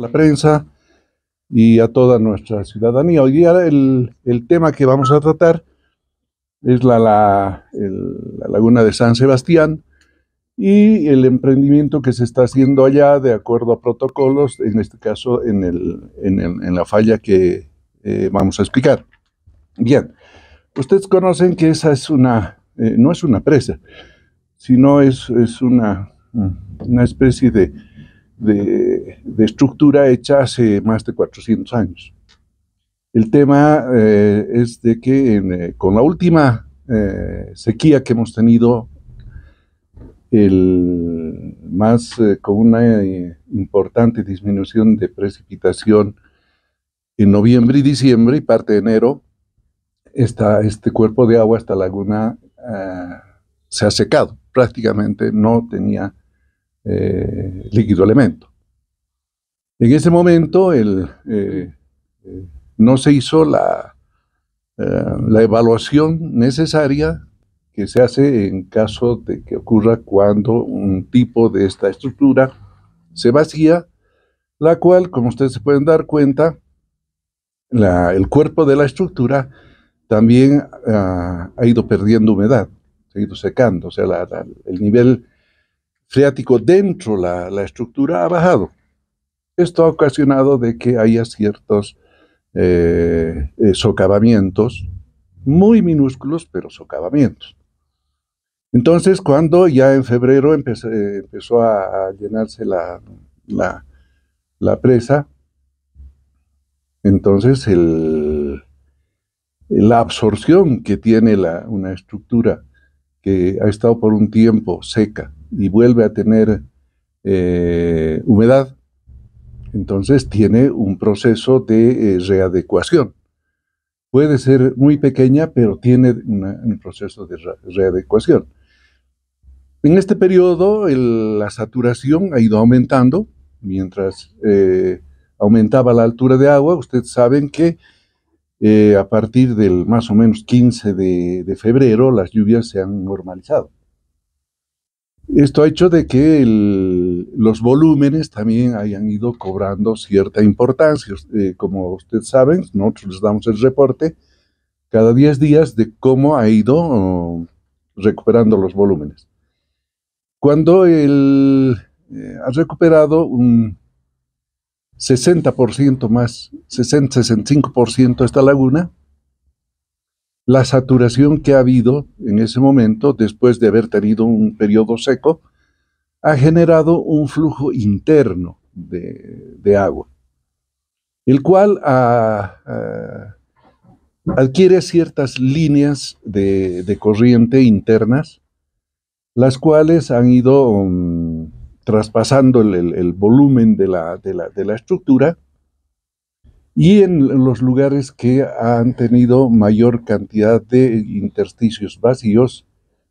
la prensa y a toda nuestra ciudadanía. Hoy día el, tema que vamos a tratar es la, la, laguna de San Sebastián y el emprendimiento que se está haciendo allá de acuerdo a protocolos, en este caso en, la falla que eh, vamos a explicar. Bien, ustedes conocen que esa es una, eh, no es una presa, sino es, una, una especie de de estructura hecha hace más de 400 años. El tema eh, es de que eh, con la última eh, sequía que hemos tenido, más con una importante disminución de precipitación en noviembre y diciembre y parte de enero, este cuerpo de agua, esta laguna, ah, se ha secado prácticamente no tenía líquido elemento. En ese momento eh, eh, no se hizo la, eh, la evaluación necesaria que se hace en caso de que ocurra cuando un tipo de esta estructura se vacía, la cual, como ustedes se pueden dar cuenta, el cuerpo de la estructura también ah, ha ido perdiendo humedad, se ha ido secando, o sea, el nivel freático dentro de la estructura ha bajado. Esto ha ocasionado de que haya ciertos eh, eh, socavamientos, muy minúsculos, pero socavamientos. Entonces, cuando ya en febrero empezó a, llenarse la, presa, entonces la absorción que tiene una estructura que ha estado por un tiempo seca y vuelve a tener eh, humedad, entonces tiene un proceso de eh, readecuación. Puede ser muy pequeña, pero tiene un proceso de readecuación. En este periodo la saturación ha ido aumentando. Mientras eh, aumentaba la altura de agua, ustedes saben que eh, a partir del más o menos 15 de febrero las lluvias se han normalizado. Esto ha hecho de que los volúmenes también hayan ido cobrando cierta importancia. Eh, como ustedes saben, nosotros les damos el reporte cada 10 días de cómo ha ido um, recuperando los volúmenes. Cuando eh, ha recuperado un 60% más, 60-65% esta laguna, la saturación que ha habido en ese momento, después de haber tenido un periodo seco, ha generado un flujo interno de, agua, el cual ah, ah, adquiere ciertas líneas de, corriente internas, las cuales han ido mm, traspasando el, volumen de la estructura y en los lugares que han tenido mayor cantidad de intersticios vacíos,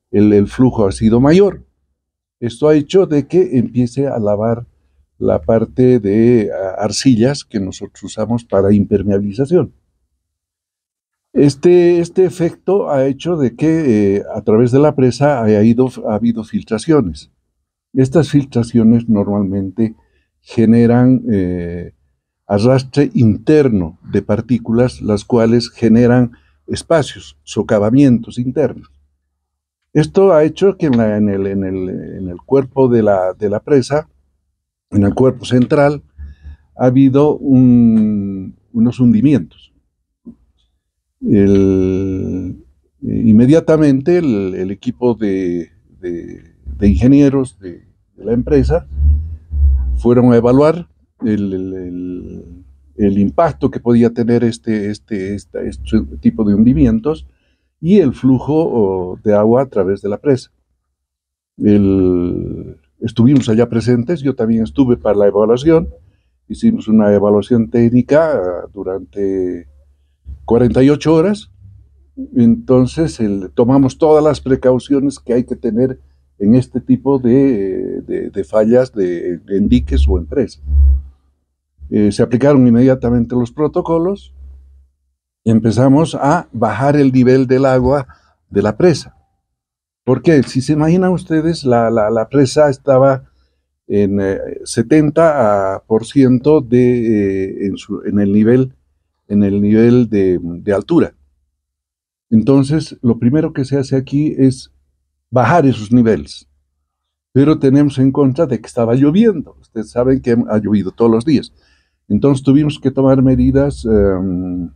el, flujo ha sido mayor. Esto ha hecho de que empiece a lavar la parte de arcillas que nosotros usamos para impermeabilización. Este, este efecto ha hecho de que eh, a través de la presa haya ido, ha habido filtraciones. Estas filtraciones normalmente generan eh, arrastre interno de partículas, las cuales generan espacios, socavamientos internos. Esto ha hecho que en, el, cuerpo de la, presa, en el cuerpo central, ha habido unos hundimientos. inmediatamente el, equipo de ingenieros de la empresa fueron a evaluar el, impacto que podía tener este, este, este, tipo de hundimientos y el flujo oh, de agua a través de la presa. estuvimos allá presentes, yo también estuve para la evaluación, hicimos una evaluación técnica ah, durante 48 horas, entonces tomamos todas las precauciones que hay que tener en este tipo de, fallas de, en diques o en presas. Eh, se aplicaron inmediatamente los protocolos empezamos a bajar el nivel del agua de la presa. Porque si se imaginan ustedes, la, presa estaba en 70% eh, de, eh, en, en, el nivel, en el nivel de, altura. Entonces, lo primero que se hace aquí es bajar esos niveles. Pero tenemos en cuenta de que estaba lloviendo. Ustedes saben que ha llovido todos los días. Entonces tuvimos que tomar medidas em,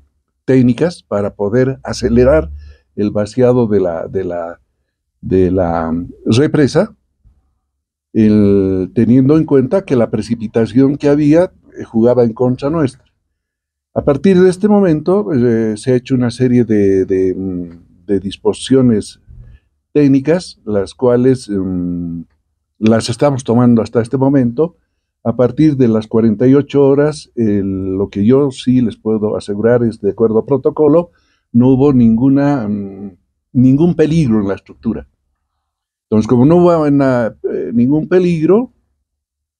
técnicas para poder acelerar el vaciado de la, represa, teniendo en cuenta que la precipitación que había eh, jugaba en contra nuestra. A partir de este momento eh, se ha hecho una serie de, mm, disposiciones técnicas, las cuales em, las estamos tomando hasta este momento a partir de las 48 horas, lo que yo sí les puedo asegurar es, de acuerdo a protocolo, no hubo ninguna, mm, ningún peligro en la estructura. Entonces, como no hubo eh, ningún peligro,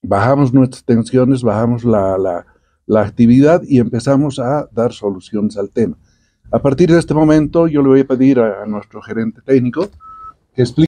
bajamos nuestras tensiones, bajamos la, la, actividad y empezamos a dar soluciones al tema. A partir de este momento, yo le voy a pedir a nuestro gerente técnico que explique.